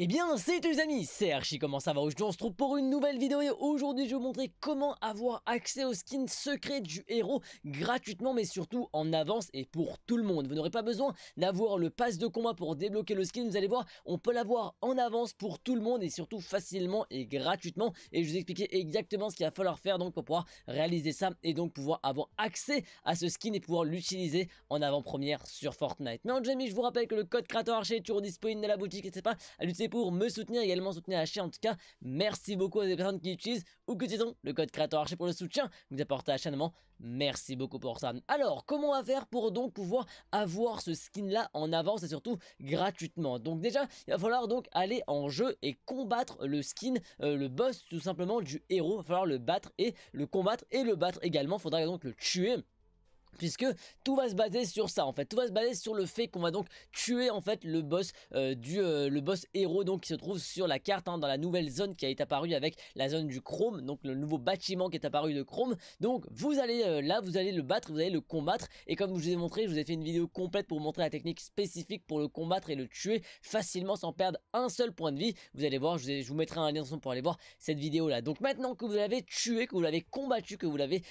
Et eh bien, c'est tous les amis, c'est Archie, comment ça va Aujourd'hui, on se trouve pour une nouvelle vidéo et aujourd'hui, je vais vous montrer comment avoir accès au skin secret du héros gratuitement, mais surtout en avance et pour tout le monde. Vous n'aurez pas besoin d'avoir le pass de combat pour débloquer le skin, vous allez voir, on peut l'avoir en avance pour tout le monde et surtout facilement et gratuitement. Et je vais vous expliquer exactement ce qu'il va falloir faire donc pour pouvoir réaliser ça et donc pouvoir avoir accès à ce skin et pouvoir l'utiliser en avant-première sur Fortnite. Mais en cas, je vous rappelle que le code créateur Archie est toujours disponible dans la boutique, c'est pas à pour me soutenir, également soutenir la chaîne. En tout cas, merci beaucoup à des personnes qui utilisent ou que disons, le code créateur archer pour le soutien vous apportez à la Merci beaucoup pour ça. Alors, comment on va faire pour donc pouvoir avoir ce skin là en avance et surtout gratuitement Donc déjà, il va falloir donc aller en jeu et combattre le skin, euh, le boss tout simplement du héros. Il va falloir le battre et le combattre et le battre également. faudra donc le tuer Puisque tout va se baser sur ça en fait, tout va se baser sur le fait qu'on va donc tuer en fait le boss euh, du euh, le boss héros donc qui se trouve sur la carte hein, dans la nouvelle zone qui a été apparue avec la zone du Chrome donc le nouveau bâtiment qui est apparu de Chrome. Donc vous allez euh, là vous allez le battre, vous allez le combattre et comme je vous ai montré, je vous ai fait une vidéo complète pour vous montrer la technique spécifique pour le combattre et le tuer facilement sans perdre un seul point de vie. Vous allez voir, je vous, mettrai un lien pour aller voir cette vidéo là. Donc maintenant que vous l'avez tué, que vous l'avez combattu, que vous l'avez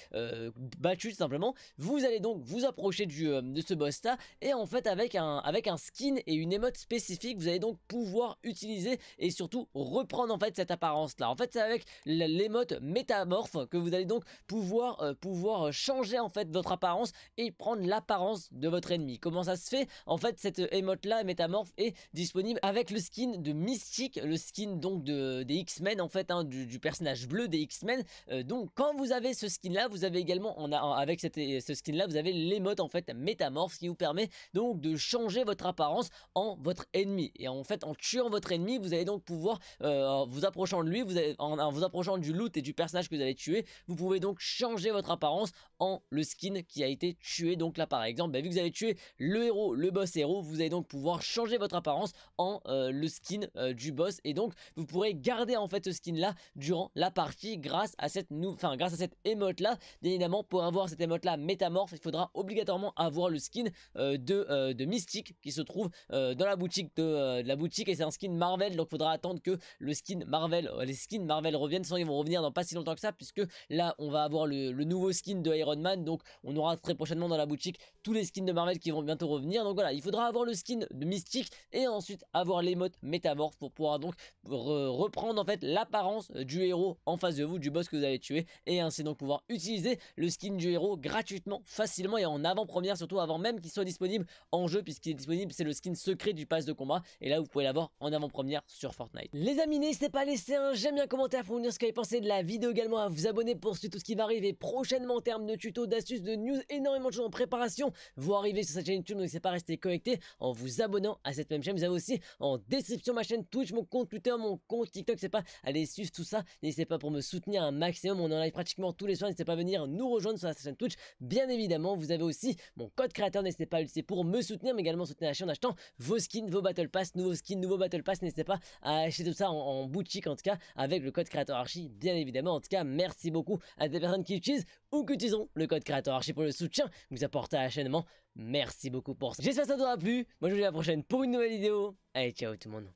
battu tout simplement, vous allez donc vous approcher du, euh, de ce boss là et en fait avec un, avec un skin et une émote spécifique vous allez donc pouvoir utiliser et surtout reprendre en fait cette apparence là. En fait c'est avec l'émote métamorphe que vous allez donc pouvoir, euh, pouvoir euh, changer en fait votre apparence et prendre l'apparence de votre ennemi. Comment ça se fait En fait cette émote là métamorphe est disponible avec le skin de Mystique, le skin donc des X-Men en fait, hein, du, personnage bleu des X-Men. donc quand vous avez ce skin là vous avez également on a, avec cette, ce skin là vous avez l'émote en fait métamorphe qui vous permet donc de changer votre apparence en votre ennemi. Et en fait en tuant votre ennemi vous allez donc pouvoir euh, En vous approchant de lui, vous en, vous approchant du loot et du personnage que vous avez tué, vous pouvez donc changer votre apparence en le skin qui a été tué. Donc là par exemple, bah, vu que vous avez tué le héros, le boss héros, vous allez donc pouvoir changer votre apparence en euh, le skin euh, du boss et donc vous pourrez garder en fait ce skin là durant la partie grâce à cette enfin grâce à cette émote là bien évidemment pour avoir cette émote là métamorphe il faudra obligatoirement avoir le skin euh, euh, de, Mystique qui se trouve euh, dans la boutique de, la boutique et c'est un skin Marvel donc il faudra attendre que le skin Marvel les skins Marvel reviennent sans ils vont revenir dans pas si longtemps que ça puisque là on va avoir le, nouveau skin de Iron Man donc on aura très prochainement dans la boutique tous les skins de Marvel qui vont bientôt revenir donc voilà il faudra avoir le skin de Mystique et ensuite avoir les modes métamorphes pour pouvoir donc reprendre en fait l'apparence du héros en face de vous du boss que vous avez tué et ainsi donc pouvoir utiliser le skin du héros gratuitement facilement et en avant-première, surtout avant même qu'il soit disponible en jeu, puisqu'il est disponible, c'est le skin secret du pass de combat, et là vous pouvez l'avoir en avant-première sur Fortnite. Les amis, n'hésitez pas à laisser un j'aime bien, commentaire pour nous dire ce que vous avez pensé de la vidéo également, à vous abonner pour suivre tout ce qui va arriver prochainement en termes de tutos, d'astuces, de news, énormément de choses en préparation. Vous arrivez sur cette chaîne YouTube, donc c'est pas rester connecté en vous abonnant à cette même chaîne. Vous avez aussi en description ma chaîne Twitch, mon compte Twitter, mon compte TikTok, c'est pas aller suivre tout ça. N'hésitez pas pour me soutenir un maximum, on est en live pratiquement tous les soirs, n'hésitez pas à venir nous rejoindre sur la chaîne Twitch, bien évidemment évidemment, vous avez aussi mon code créateur, n'hésitez pas à l'utiliser pour me soutenir, mais également soutenir la chaîne en achetant vos skins, vos Battle Pass, nouveaux skins, nouveaux Battle Pass. N'hésitez pas à acheter tout ça en, boutique, en tout cas, avec le code créateur archi bien évidemment. En tout cas, merci beaucoup à des personnes qui utilisent ou qui utilisent le code créateur archi pour le soutien que vous apportez à la chaîne. Merci beaucoup pour ça. J'espère que ça vous aura plu. Moi, je vous dis à la prochaine pour une nouvelle vidéo. Allez, ciao tout le monde.